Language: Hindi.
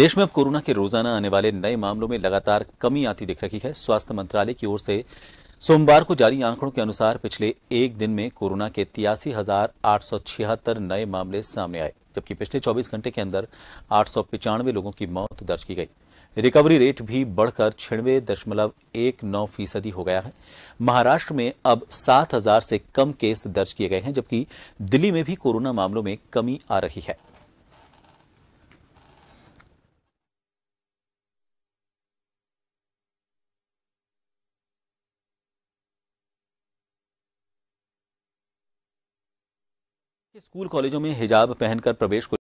देश में अब कोरोना के रोजाना आने वाले नए मामलों में लगातार कमी आती दिख रही है स्वास्थ्य मंत्रालय की ओर से सोमवार को जारी आंकड़ों के अनुसार पिछले एक दिन में कोरोना के तिरासी नए मामले सामने आए जबकि पिछले 24 घंटे के अंदर आठ लोगों की मौत दर्ज की गई रिकवरी रेट भी बढ़कर छियानवे दशमलव एक नौ फीसदी हो गया है महाराष्ट्र में अब सात हजार से कम केस दर्ज किए गए हैं जबकि दिल्ली में भी कोरोना मामलों में कमी आ रही है स्कूल कॉलेजों में हिजाब पहनकर प्रवेश को